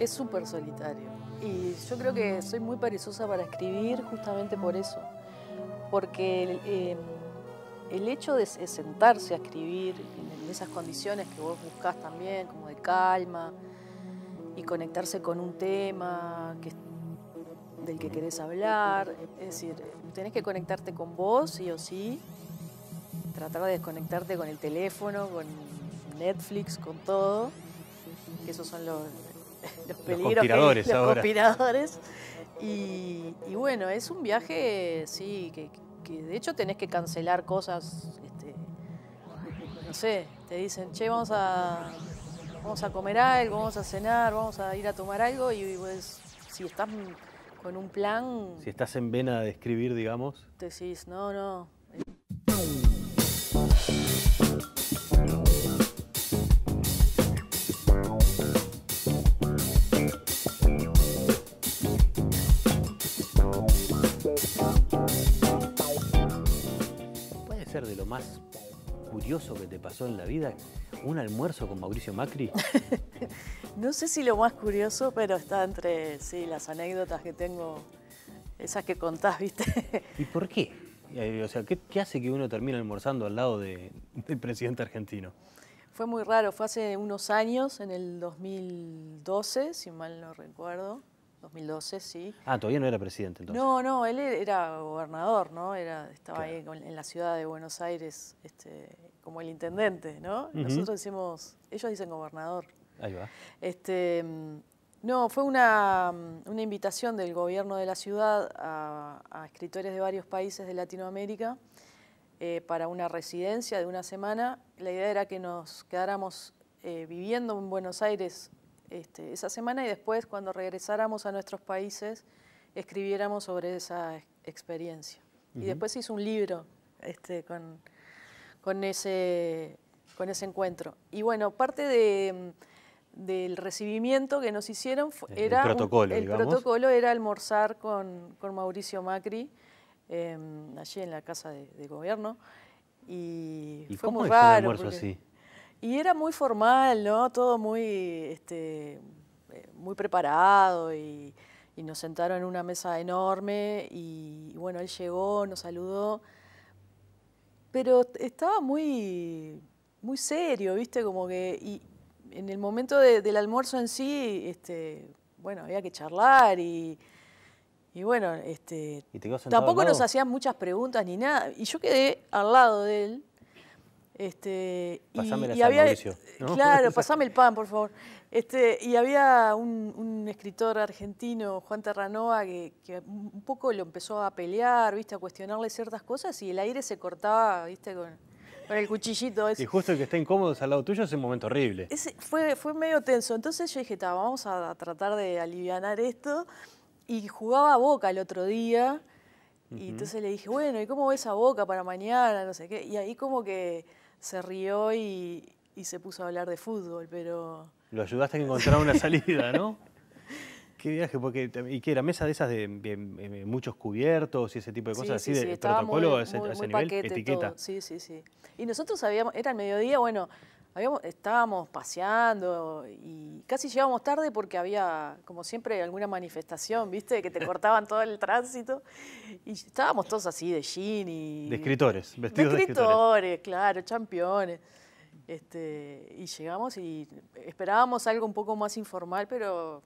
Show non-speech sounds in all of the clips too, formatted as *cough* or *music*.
Es súper solitario. Y yo creo que soy muy perezosa para escribir justamente por eso. Porque el, em, hecho de sentarse a escribir en, esas condiciones que vos buscás también, como de calma, y conectarse con un tema del que querés hablar. Es decir, tenés que conectarte con vos, sí o sí. Tratar de desconectarte con el teléfono, con Netflix, con todo. Que esos son los, los peligros los conspiradores. Y, bueno, es un viaje, sí, que, que de hecho tenés que cancelar cosas, este, no sé, te dicen, che, vamos a, vamos a comer algo, vamos a cenar, vamos a ir a tomar algo y pues si estás con un plan... Si estás en vena de escribir, digamos. Te decís, no, no, más curioso que te pasó en la vida? ¿Un almuerzo con Mauricio Macri? *laughs* no sé si lo más curioso, pero está entre sí, las anécdotas que tengo, esas que contás, ¿viste? ¿Y por qué? Eh, o sea, ¿qué, hace que uno termine almorzando al lado del presidente argentino? Fue muy raro, fue hace unos años, en el 2012, si mal no recuerdo. 2012, sí. Ah, todavía no era presidente entonces. No, no, él e-, era gobernador, ¿no? Era, estaba ahí en la ciudad de Buenos Aires este, como el intendente, ¿no? Nosotros decimos, ellos dicen gobernador. Ahí va. Este, mm, no, fue mm, una, invitación del gobierno de la ciudad a, escritores de varios países de Latinoamérica eh, para una residencia de una semana. La idea era que nos quedáramos eh, viviendo en Buenos Aires este, esa semana y después cuando regresáramos a nuestros países escribiéramos sobre esa experiencia. Y después hizo un libro este, con, con, ese, con ese encuentro. Y bueno, parte del recibimiento que nos hicieron era el Protocolo, el protocolo, era almorzar con, con Mauricio Macri, em, allí en la Casa de, Gobierno. Y, fue cómo muy es Un almuerzo así? Y era muy formal, ¿no? Todo muy, este, eh, muy preparado y, nos sentaron en una mesa enorme y, bueno, él llegó, nos saludó, pero estaba muy, muy serio, ¿viste? Como que y en el momento del almuerzo en sí, este, bueno, había que charlar y... Y bueno, este, tampoco nos hacían muchas preguntas ni nada. Y yo quedé al lado de él este, pasame y, había, Mauricio, Claro, pasame el pan, por favor. Este, y había un, escritor argentino, Juan Terranova que, un poco lo empezó a pelear, ¿viste? a cuestionarle ciertas cosas y el aire se cortaba ¿viste? Con, el cuchillito. Y justo el que está incómodo al lado tuyo es un momento horrible. fue, fue medio tenso. Entonces yo dije, vamos a tratar de aliviar esto. Y jugaba a boca el otro día. Y entonces le dije, bueno, ¿y cómo ves a Boca para mañana? No sé qué. Y ahí como que se rió y, y se puso a hablar de fútbol, pero... Lo ayudaste a encontrar una *laughs* salida, ¿no? Qué viaje, porque y que era mesa de esas de, muchos cubiertos y ese tipo de cosas así de protocolo ese, nivel, etiqueta. Sí, sí, sí. Y nosotros sabíamos... era el mediodía, bueno, estábamos paseando y casi llegábamos tarde porque había, como siempre, alguna manifestación, ¿viste? Que te *laughs* cortaban todo el tránsito. Y estábamos todos así de jean y... De escritores, vestidos de escritores. escritores, claro, campeones. Este, y llegamos y esperábamos algo un poco más informal, pero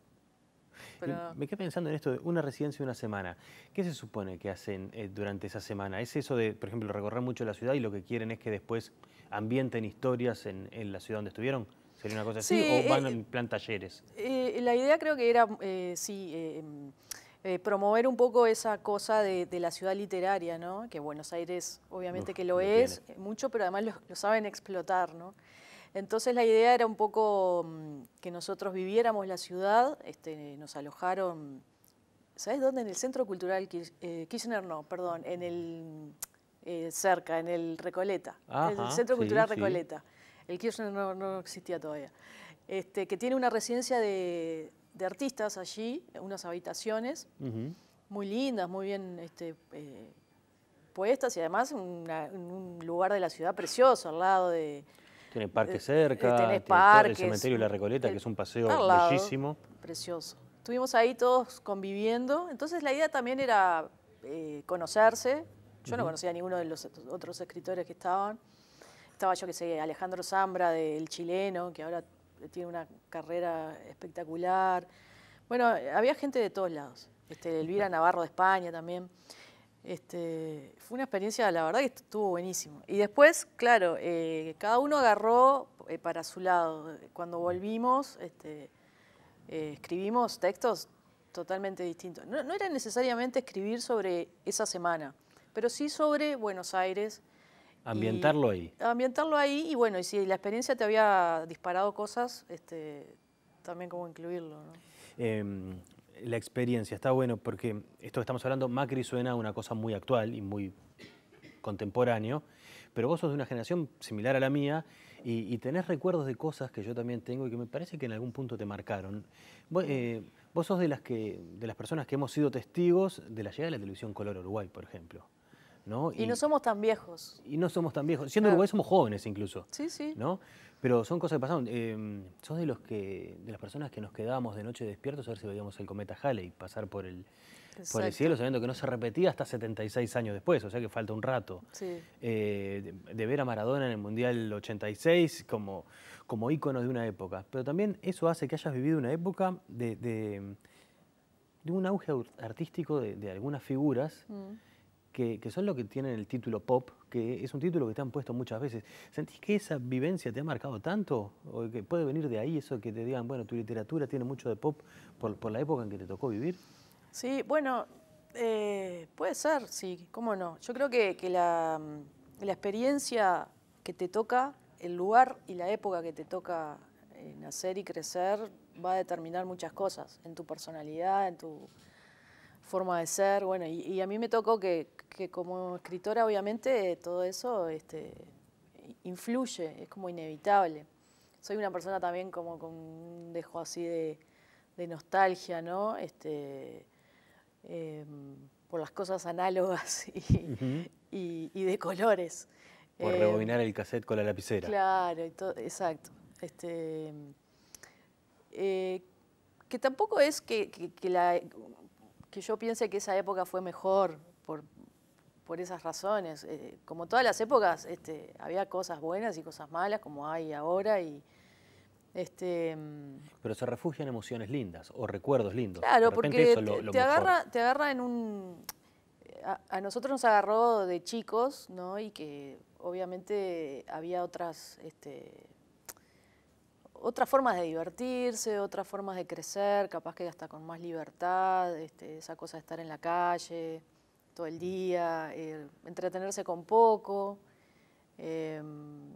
me quedé pensando en esto de una residencia de una semana. ¿Qué se supone que hacen eh, durante esa semana? ¿Es eso de, por ejemplo, recorrer mucho la ciudad y lo que quieren es que después ambienten historias en, la ciudad donde estuvieron? ¿Sería una cosa así? ¿O van eh, en plan talleres? Eh, la idea creo que era, sí... Em, promover un poco esa cosa de, la ciudad literaria, ¿no? que Buenos Aires obviamente que lo es, mucho, pero además lo saben explotar. ¿no? Entonces la idea era un poco mm, que nosotros viviéramos la ciudad, este, nos alojaron, ¿sabes dónde? En el Centro Cultural eh, Kirchner, no, perdón, en el eh, cerca, en el Recoleta, el Centro Cultural Recoleta. El Kirchner no, existía todavía. Este, que tiene una residencia de, artistas allí, unas habitaciones muy lindas, muy bien este, eh, puestas y además un lugar de la ciudad precioso al lado de tiene parque eh, cerca, eh, el cementerio de La Recoleta, que es un paseo bellísimo. Precioso. Estuvimos ahí todos conviviendo, entonces la idea también era eh, conocerse. Yo no conocía a ninguno de los otros escritores que estaban. Estaba yo, que sé, Alejandro Zambra, del chileno, que ahora tiene una carrera espectacular. Bueno, había gente de todos lados. Este, Elvira Navarro de España también. Este, fue una experiencia, la verdad, que estuvo buenísimo. Y después, claro, eh, cada uno agarró eh, para su lado. Cuando volvimos, este, eh, escribimos textos totalmente distintos. No, era necesariamente escribir sobre esa semana, pero sí sobre Buenos Aires. Ambientarlo ahí. Ambientarlo ahí y bueno, y si la experiencia te había disparado cosas, este, también cómo incluirlo. ¿no? Em, la experiencia, está bueno porque esto que estamos hablando, Macri suena a una cosa muy actual y muy contemporáneo, pero vos sos de una generación similar a la mía y, tenés recuerdos de cosas que yo también tengo y que me parece que en algún punto te marcaron. Eh, vos, sos de las, que, de las personas que hemos sido testigos de la llegada de la televisión Color Uruguay, por ejemplo. Y, no somos tan viejos. Y no somos tan viejos. Siendo ah. uruguayos somos jóvenes incluso. Sí, sí. ¿no? Pero son cosas que pasaron. Em, sos de los que, de las personas que nos quedábamos de noche despiertos a ver si veíamos el cometa Halley pasar por el, por el cielo, sabiendo que no se repetía hasta 76 años después, o sea que falta un rato. Eh, de, ver a Maradona en el Mundial 86 como, como ícono de una época. Pero también eso hace que hayas vivido una época de, de, un auge artístico de, algunas figuras. Mm que, son los que tienen el título pop, que es un título que te han puesto muchas veces. ¿Sentís que esa vivencia te ha marcado tanto? ¿O que puede venir de ahí eso que te digan, bueno, tu literatura tiene mucho de pop por, la época en que te tocó vivir? Sí, bueno, eh, puede ser, sí, cómo no. Yo creo que, la, experiencia que te toca, el lugar y la época que te toca eh, nacer y crecer va a determinar muchas cosas en tu personalidad, en tu forma de ser, bueno, y, a mí me tocó que, como escritora obviamente todo eso este, influye, es como inevitable. Soy una persona también como con un dejo así de, nostalgia, ¿no? Este, em, por las cosas análogas y, *laughs* de colores. Por em, rebobinar el cassette con la lapicera. Claro, exacto. Este, em, eh, que tampoco es que la, que yo piense que esa época fue mejor por, por esas razones. Eh, como todas las épocas, este, había cosas buenas y cosas malas, como hay ahora. Y, este, mm, Pero se refugia en emociones lindas o recuerdos lindos. Claro, porque te, agarra, te agarra en un... A, nosotros nos agarró de chicos, ¿no? Y que obviamente había otras... Este, otras formas de divertirse, otras formas de crecer, capaz que hasta con más libertad, este, esa cosa de estar en la calle todo el día, eh, entretenerse con poco. Em,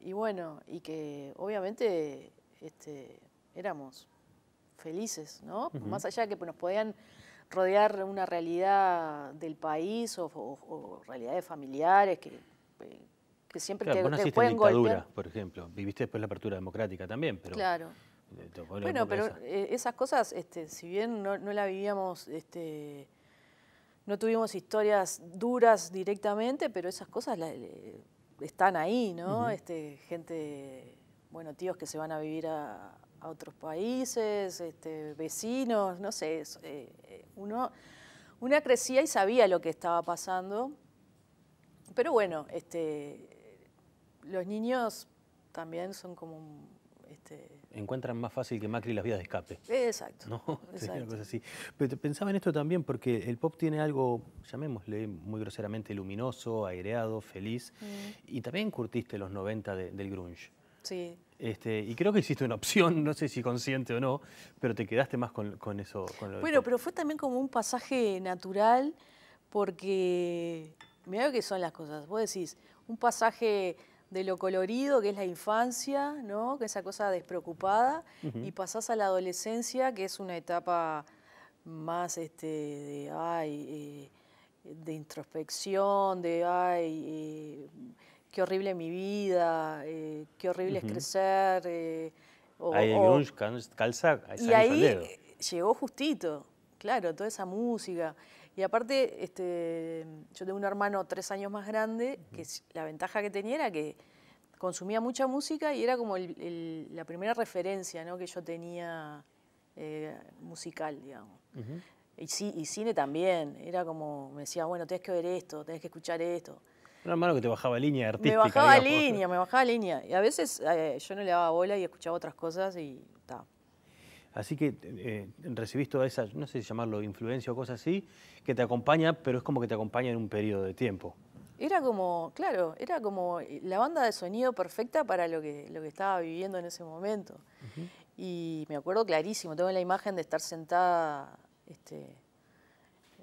y bueno, y que obviamente este, éramos felices, ¿no? Más allá de que pues, nos podían rodear una realidad del país o realidades familiares que, eh, que siempre claro, te, no te pueden dictadura, por ejemplo. Viviste después la apertura democrática también, pero... Claro. Bueno, pero eh, esas cosas, este, si bien no, no la vivíamos, este, no tuvimos historias duras directamente, pero esas cosas están ahí, ¿no? este, gente, bueno, tíos que se van a vivir a, otros países, este, vecinos, no sé, es, eh, eh, uno, una crecía y sabía lo que estaba pasando, pero bueno, este, los niños también son como este, Encuentran más fácil que Macri las vías de escape. Exacto. ¿No? *laughs* Pero pensaba en esto también porque el pop tiene algo, llamémosle muy groseramente, luminoso, aireado, feliz. Mm. Y también curtiste los 90 del grunge. Sí. Este, y creo que hiciste una opción, *laughs* no sé si consciente o no, pero te quedaste más con, eso. bueno, pero fue también como un pasaje natural porque, mira lo que son las cosas. Vos decís, un pasaje de lo colorido que es la infancia, ¿no? que esa cosa despreocupada, y pasás a la adolescencia, que es una etapa más este, de, ay, eh, de introspección, de, ay, eh, qué horrible mi vida, eh, qué horrible es crecer. y ahí llegó justito, claro, toda esa música. Y aparte, este, yo tengo un hermano tres años más grande, que la ventaja que tenía era que consumía mucha música y era como la primera referencia que yo tenía eh, musical, digamos. y, y, cine también, era como, me decía, bueno, tienes que ver esto, tienes que escuchar esto. Un hermano que te bajaba línea artística. Me bajaba línea, me bajaba línea. Y a veces eh, yo no le daba bola y escuchaba otras cosas y Así que eh, recibís toda esa, no sé si llamarlo influencia o cosa así, que te acompaña, pero es como que te acompaña en un periodo de tiempo. Era como, claro, era como la banda de sonido perfecta para lo que, lo que estaba viviendo en ese momento. Y me acuerdo clarísimo, tengo la imagen de estar sentada, este,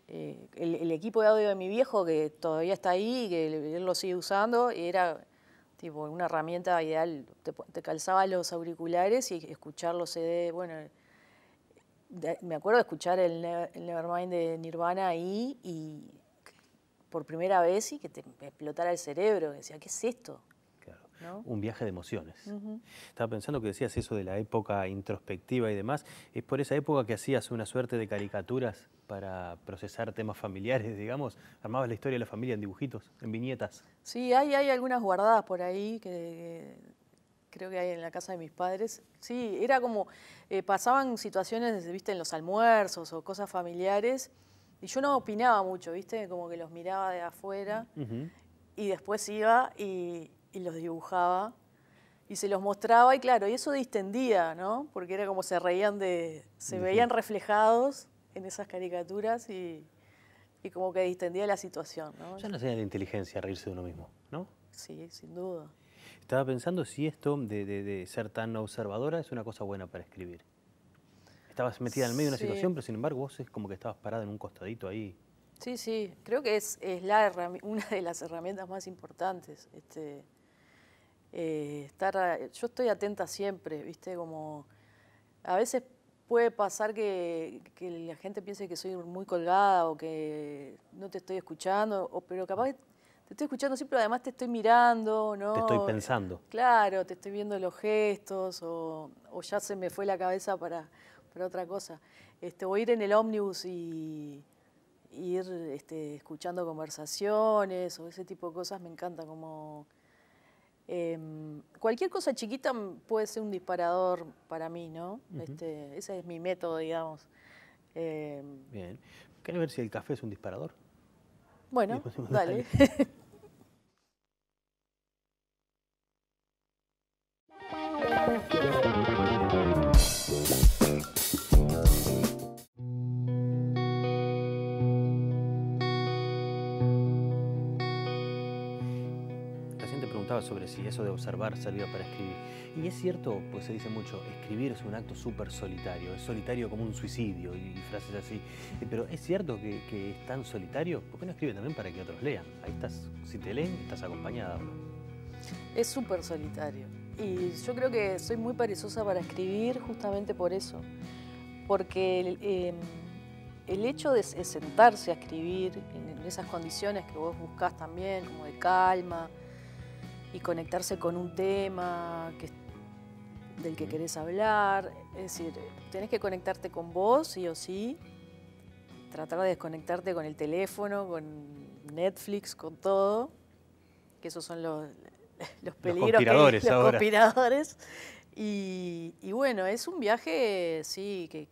eh, el, equipo de audio de mi viejo que todavía está ahí, que él lo sigue usando, y era tipo una herramienta ideal, te, te calzaba los auriculares y escuchar los CD, bueno, me acuerdo de escuchar el, Nevermind de Nirvana ahí y por primera vez y que te explotara el cerebro, decía, ¿qué es esto? Un viaje de emociones. Estaba pensando que decías eso de la época introspectiva y demás. ¿Es por esa época que hacías una suerte de caricaturas para procesar temas familiares, *laughs* digamos? ¿Armabas la historia de la familia en dibujitos, en viñetas? Sí, hay, hay algunas guardadas por ahí que creo que hay en la casa de mis padres. Sí, era como, eh, pasaban situaciones, viste, en los almuerzos o cosas familiares, y yo no opinaba mucho, viste, como que los miraba de afuera, y después iba y, los dibujaba, y se los mostraba, y claro, y eso distendía, ¿no? Porque era como se reían de, se veían reflejados en esas caricaturas y, como que distendía la situación, ¿no? Ya no señal de inteligencia reírse de uno mismo, ¿no? Sí, sin duda. Estaba pensando si esto de, ser tan observadora es una cosa buena para escribir. Estabas metida en medio de una situación, pero sin embargo vos es como que estabas parada en un costadito ahí. Sí, sí, creo que es, es la una de las herramientas más importantes. Este, eh, estar, yo estoy atenta siempre, ¿viste? Como a veces puede pasar que, la gente piense que soy muy colgada o que no te estoy escuchando, pero capaz te estoy escuchando siempre, además te estoy mirando, ¿no? Te estoy pensando. Claro, te estoy viendo los gestos o, ya se me fue la cabeza para, otra cosa. Este, o ir en el ómnibus y, ir este, escuchando conversaciones o ese tipo de cosas me encanta como... Em, cualquier cosa chiquita puede ser un disparador para mí, ¿no? este, ese es mi método, digamos. Em, Bien. ¿Querés ver si el café es un disparador? Bueno, dale. *laughs* y eso de observar servía para escribir. Y es cierto, pues se dice mucho, escribir es un acto súper solitario, es solitario como un suicidio y, frases así. Eh, pero es cierto que, es tan solitario, ¿por qué no escribe también para que otros lean? Ahí estás, si te leen, estás acompañada. Es súper solitario. Y yo creo que soy muy perezosa para escribir justamente por eso. Porque el em, hecho de sentarse a escribir en esas condiciones que vos buscás también, como de calma, y conectarse con un tema que, del que querés hablar. Es decir, tenés que conectarte con vos, sí o sí, tratar de desconectarte con el teléfono, con Netflix, con todo, que esos son los, *laughs* los peligros, *laughs* los conspiradores. los conspiradores. Y, bueno, es un viaje, sí, que,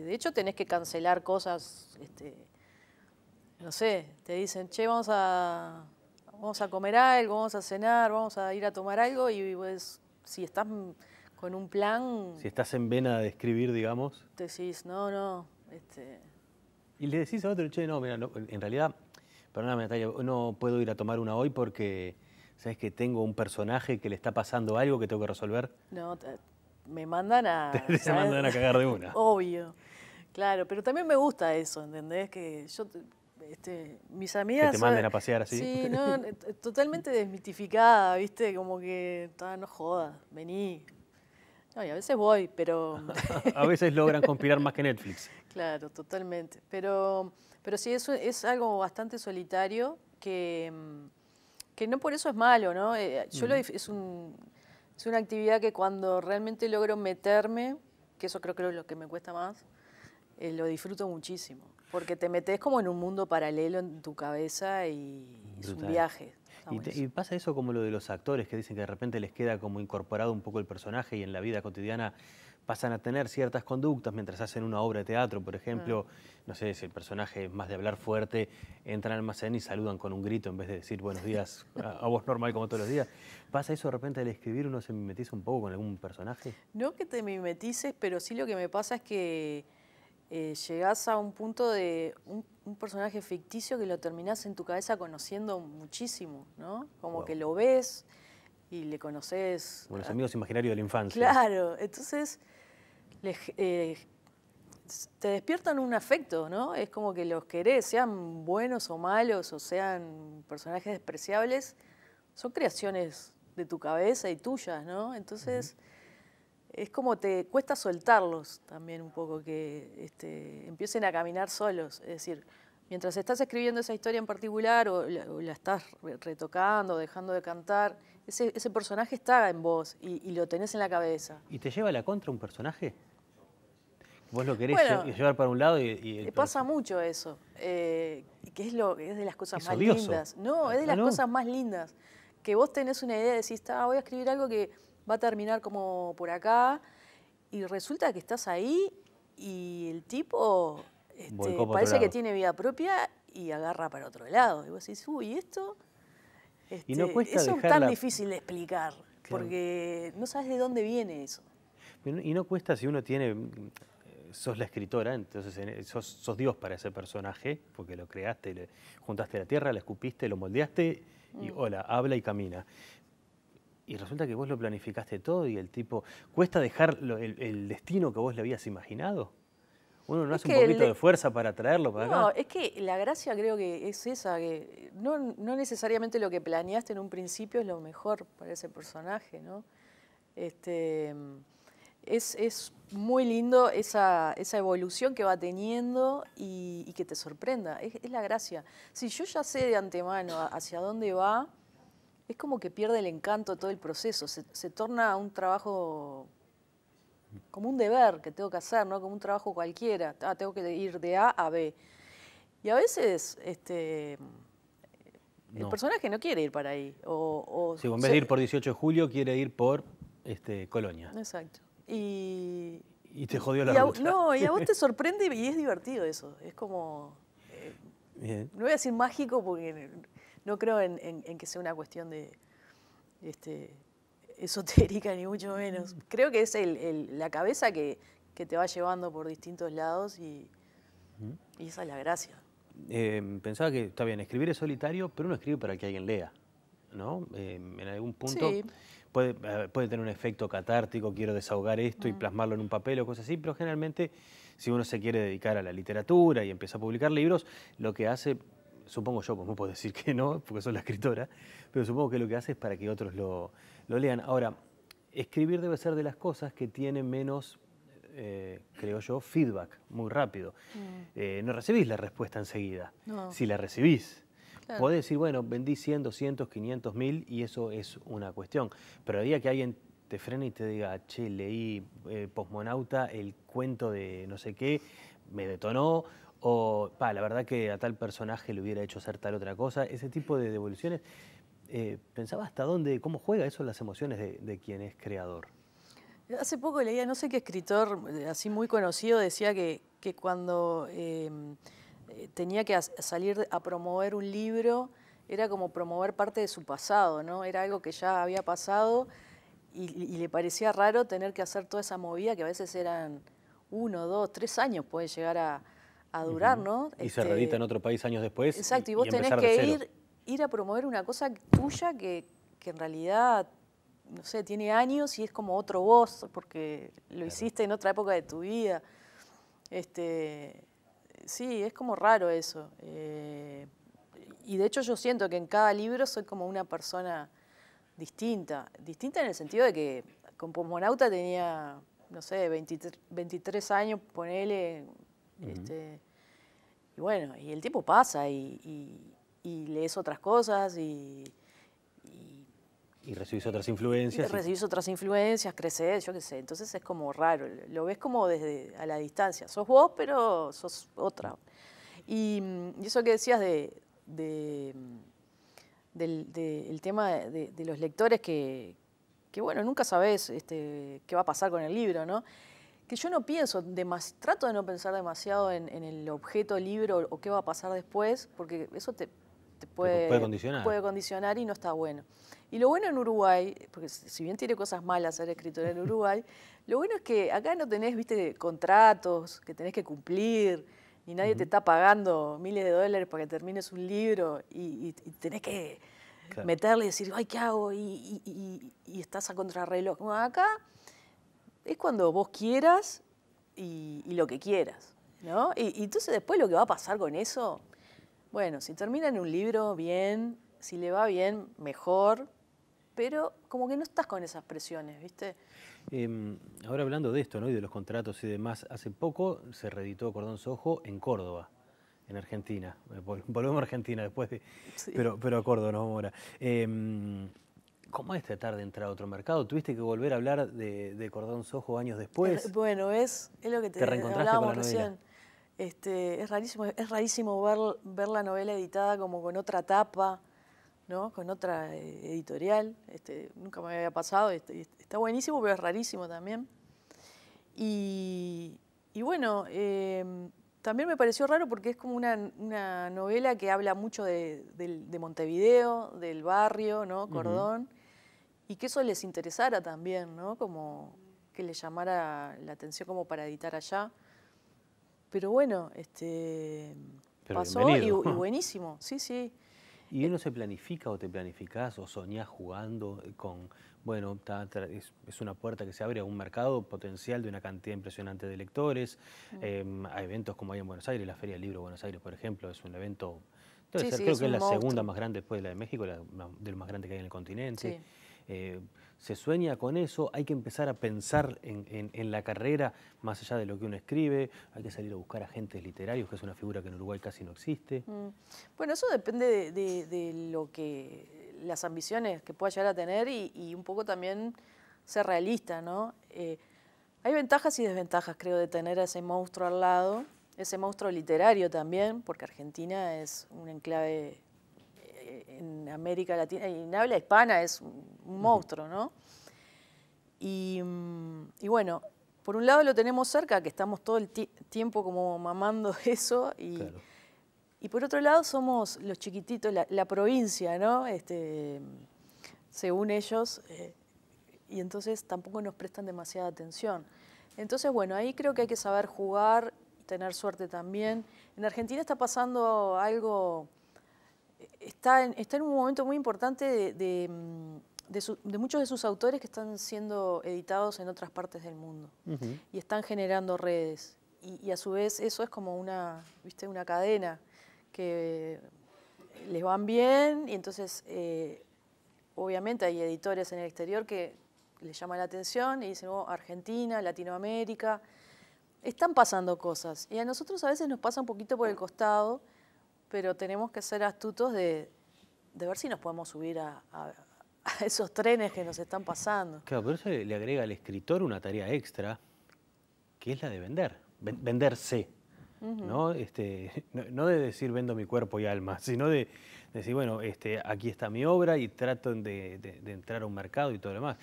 de hecho tenés que cancelar cosas, este, no sé, te dicen, che, vamos a, vamos a comer algo, vamos a cenar, vamos a ir a tomar algo y pues, si estás con un plan... Si estás en vena de escribir, digamos. Te decís, no, no. Este". Y le decís a otro, che, no, mira, en realidad, perdóname Natalia, no puedo ir a tomar una hoy porque, ¿sabes que tengo un personaje que le está pasando algo que tengo que resolver? No, me mandan a... *laughs* te mandan a cagar de una. *laughs* Obvio. Claro, pero también me gusta eso, ¿entendés? Que yo este, mis amigas... Que te manden a pasear así. Sí, *laughs* eh, totalmente desmitificada, ¿viste? Como que, no jodas, vení. a veces voy, pero... *laughs* a veces logran conspirar más que Netflix. *laughs* Claro, totalmente. Pero, pero sí, eso es algo bastante solitario que, mm, que no por eso es malo, ¿no? Eh, yo es, un, es una actividad que cuando realmente logro meterme, que eso creo que es lo que me cuesta más, eh, lo disfruto muchísimo, porque te metes como en un mundo paralelo en tu cabeza y es un viaje. Y, pasa eso como lo de los actores que dicen que de repente les queda como incorporado un poco el personaje y en la vida cotidiana pasan a tener ciertas conductas mientras hacen una obra de teatro, por ejemplo, mm. no sé, si el personaje es más de hablar fuerte, entran al almacén y saludan con un grito en vez de decir buenos días a, a voz normal como todos los días. ¿Pasa eso de repente al escribir uno se mimetiza un poco con algún personaje? No que te mimetices, pero sí lo que me pasa es que eh, llegás a un punto de un, personaje ficticio que lo terminás en tu cabeza conociendo muchísimo, ¿no? Como que lo ves y le conoces. Bueno, los ah, amigos imaginarios de la infancia. Claro, entonces eh, te despiertan un afecto, ¿no? Es como que los querés, sean buenos o malos, o sean personajes despreciables, son creaciones de tu cabeza y tuyas, ¿no? Entonces es como te cuesta soltarlos también un poco, que este, empiecen a caminar solos. Es decir, mientras estás escribiendo esa historia en particular o la, estás retocando, dejando de cantar, ese, personaje está en vos y, lo tenés en la cabeza. ¿Y te lleva a la contra un personaje? Vos lo querés llevar para un lado y... pasa mucho eso, eh, que es, lo, es de las cosas más lindas. No, ah, es de las cosas más lindas. Que vos tenés una idea y decís, ah, voy a escribir algo que va a terminar como por acá. Y resulta que estás ahí y el tipo este, parece que tiene vida propia y agarra para otro lado. Y vos decís, uy, esto. Este, eso es tan difícil de explicar, porque no sabes de dónde viene eso. Y no cuesta si uno tiene. Eh, sos la escritora, entonces sos, Dios para ese personaje, porque lo creaste, juntaste la tierra, la escupiste, lo moldeaste y mm. hola, habla y camina y resulta que vos lo planificaste todo y el tipo, ¿cuesta dejar el, destino que vos le habías imaginado? Uno no hace un poquito de fuerza para traerlo para acá. No, es que la gracia creo que es esa, que no, necesariamente lo que planeaste en un principio es lo mejor para ese personaje, ¿no? Este, es, muy lindo esa, evolución que va teniendo y, que te sorprenda, es, la gracia. Si yo ya sé de antemano hacia dónde va, es como que pierde el encanto todo el proceso, se, torna un trabajo como un deber que tengo que hacer, ¿no? Como un trabajo cualquiera. Ah, tengo que ir de A a B. Y a veces, este. El personaje no quiere ir para ahí. O, en vez de ir por 18 de julio, quiere ir por este, Colonia. Exacto. Y, y te jodió la ruta. No, y a vos te *laughs* sorprende y es divertido eso. Es como... Eh, no voy a decir mágico porque no creo en, que sea una cuestión de este, esotérica, *laughs* ni mucho menos. Mm. Creo que es la cabeza que, te va llevando por distintos lados y, mm. esa es la gracia. Em, pensaba que está bien, escribir es solitario, pero uno escribe para que alguien lea, ¿no? Em, en algún punto eh, puede, tener un efecto catártico, quiero desahogar esto y mm. plasmarlo en un papel o cosas así, pero generalmente si uno se quiere dedicar a la literatura y empieza a publicar libros, lo que hace supongo yo, como pues puedo decir que no, porque soy la escritora, pero supongo que lo que hace es para que otros lo, lean. Ahora, escribir debe ser de las cosas que tienen menos eh, creo yo, feedback muy rápido. Mm. Eh, no recibís la respuesta enseguida. Si la recibís, podés decir, bueno, vendí 100, 200, 500 mil y eso es una cuestión. Pero el día que alguien te frene y te diga, che, leí eh, Posmonauta, el cuento de no sé qué, me detonó, o la verdad que a tal personaje le hubiera hecho hacer tal otra cosa, ese tipo de devoluciones. Eh, pensaba hasta dónde, cómo juega eso las emociones de, quien es creador. Hace poco leía, no sé qué escritor eh, así muy conocido decía que, cuando em, eh, tenía que salir a promover un libro era como promover parte de su pasado, ¿no? Era algo que ya había pasado y le parecía raro tener que hacer toda esa movida que a veces eran uno, dos, tres años puede llegar a, a durar, ¿no? Y se reedita este, en otro país años después. Exacto, y, vos tenés que ir, ir a promover una cosa tuya que, que en realidad no sé, tiene años y es como otro vos, porque lo hiciste en otra época de tu vida. Este, sí, es como raro eso. Eh, y de hecho yo siento que en cada libro soy como una persona distinta. Distinta en el sentido de que con Pomonauta tenía, no sé, 23, 23 años, ponele, este, y bueno, y el tiempo pasa y, lees otras cosas y... Y, recibís otras influencias. recibís otras influencias, creces, yo qué sé. Entonces es como raro, lo ves como desde a la distancia. Sos vos, pero sos otra. Y, eso que decías de, del tema de, los lectores que, bueno, nunca sabes este, qué va a pasar con el libro, ¿no? que yo no pienso, trato de no pensar demasiado en, el objeto, libro o qué va a pasar después, porque eso te, puede, puede, condicionar. y no está bueno. Y lo bueno en Uruguay, porque si bien tiene cosas malas ser escritor en Uruguay, *laughs* lo bueno es que acá no tenés, viste, contratos que tenés que cumplir, ni nadie te está pagando miles de dólares para que termines un libro y, tenés que meterle y decir, ay, ¿qué hago? Y, estás a contrarreloj. acá es cuando vos quieras y, lo que quieras, ¿no? Y, entonces después lo que va a pasar con eso, bueno, si termina en un libro, bien, si le va bien, mejor, pero como que no estás con esas presiones, ¿viste? Em, ahora hablando de esto, ¿no? Y de los contratos y demás, hace poco se reeditó Cordón Sojo en Córdoba en Argentina. Eh, *laughs* volvemos a Argentina después de. Pero, pero a Córdoba, ¿no? Ahora. Em, ¿Cómo es tratar de entrar a otro mercado? Tuviste que volver a hablar de, Cordón Sojo años después. Bueno, es, es lo que te, te Recién. Este, es rarísimo, es rarísimo ver, ver la novela editada como con otra tapa, ¿no? con otra eh, editorial. Este, nunca me había pasado. Este, está buenísimo, pero es rarísimo también. Y, y bueno, em, también me pareció raro porque es como una, una novela que habla mucho de, Montevideo, del barrio, ¿no? Cordón y que eso les interesara también, ¿no? Como que les llamara la atención como para editar allá. Pero bueno, este, pasó y, *laughs* buenísimo, sí, sí. ¿Y él eh, no se planifica o te planificás o soñás jugando eh, con, bueno, es, una puerta que se abre a un mercado potencial de una cantidad impresionante de lectores, mm. em, a eventos como hay en Buenos Aires, la Feria del Libro de Buenos Aires, por ejemplo, es un evento, creo que es la segunda más grande después de la de México, la, de los más grande que hay en el continente. Sí. Eh, se sueña con eso, hay que empezar a pensar en, la carrera más allá de lo que uno escribe, hay que salir a buscar agentes literarios, que es una figura que en Uruguay casi no existe. Mm. Bueno, eso depende de, lo que las ambiciones que pueda llegar a tener y, un poco también ser realista, ¿no? Eh, hay ventajas y desventajas, creo, de tener a ese monstruo al lado, ese monstruo literario también, porque Argentina es un enclave en América Latina, y en habla hispana es un, monstruo, ¿no? Mm, y, bueno, por un lado lo tenemos cerca, que estamos todo el tiempo como mamando *laughs* eso, y, por otro lado somos los chiquititos, la, provincia, ¿no? Este, según ellos, eh, y entonces tampoco nos prestan demasiada atención. Entonces, bueno, ahí creo que hay que saber jugar, tener suerte también. En Argentina está pasando algo está en, un momento muy importante mm, de, muchos de sus autores que están siendo editados en otras partes del mundo y están generando redes. Y, a su vez eso es como una, ¿viste? una cadena que les van bien y entonces eh, obviamente hay editores en el exterior que les llaman la atención y dicen, oh, Argentina, Latinoamérica, están pasando cosas. Y a nosotros a veces nos pasa un poquito por el costado pero tenemos que ser astutos de, ver si nos podemos subir *laughs* a, esos trenes que nos están pasando. Claro, pero eso le agrega al escritor una tarea extra, que es la de vender, venderse. ¿no? Este, *laughs* no, de decir vendo mi cuerpo y alma, *laughs* sino de, decir, bueno, este, aquí está mi obra y trato de, entrar a un mercado y todo lo demás.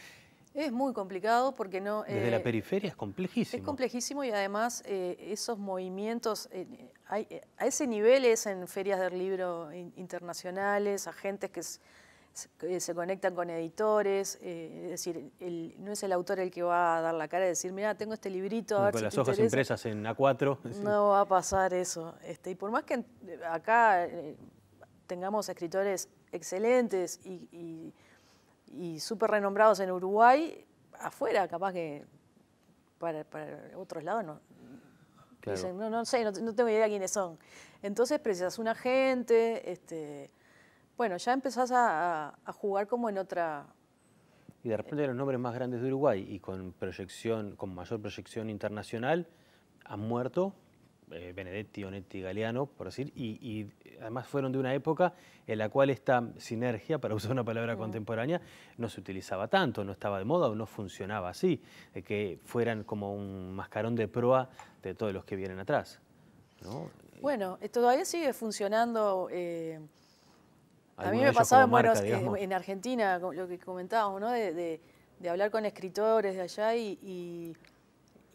Es muy complicado porque no... Desde la eh, periferia es complejísimo. Es complejísimo y además eh, esos movimientos, eh, eh, a ese nivel es en ferias del libro internacionales, agentes que, se conectan con editores, eh, es decir, no es el autor el que va a dar la cara y decir, mira, tengo este librito, Con las hojas impresas en A4. No *laughs* va a pasar eso. Este, y por más que acá eh, tengamos escritores excelentes y, y súper renombrados en Uruguay, afuera capaz que para otros lados no, Dicen, no, no sé, no, tengo idea quiénes son. Entonces precisas un agente, este, bueno, ya empezás a, jugar como en otra, y de repente los nombres más grandes de Uruguay y con proyección, con mayor proyección internacional, han muerto eh, Benedetti, Onetti, Galeano, por decir, y, además fueron de una época en la cual esta sinergia, para usar una palabra contemporánea, no se utilizaba tanto, no estaba de moda o no funcionaba así, de que fueran como un mascarón de proa de todos los que vienen atrás. ¿no? Bueno, eh, todavía sigue funcionando. Eh, a mí me pasaba en, en Argentina, lo que comentábamos, ¿no? de, hablar con escritores de allá y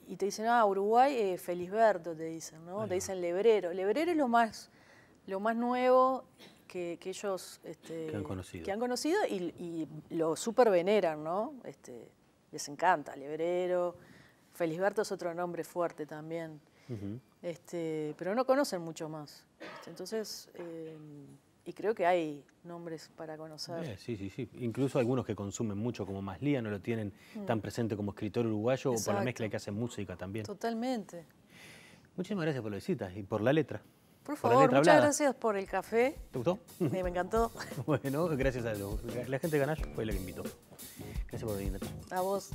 y te dicen, ah, Uruguay, eh, Felisberto, te dicen, ¿no? te dicen Lebrero. Lebrero es lo más, lo más nuevo que, ellos este, que han conocido, que han conocido y, lo súper veneran, ¿no? Este, les encanta, Lebrero. Felisberto es otro nombre fuerte también. este, pero no conocen mucho más. Este, entonces. Em, y creo que hay nombres para conocer. Eh, sí, sí, sí. Incluso algunos que consumen mucho, como Maslía, no lo tienen mm. tan presente como escritor uruguayo o por la mezcla que hace música también. Totalmente. Muchísimas gracias por la visita y por la letra. Por favor, muchas gracias por el café. ¿Te gustó? Me, *laughs* eh, me encantó. *laughs* bueno, gracias a la gente de Ganache fue la que invitó. Gracias por venir. A vos.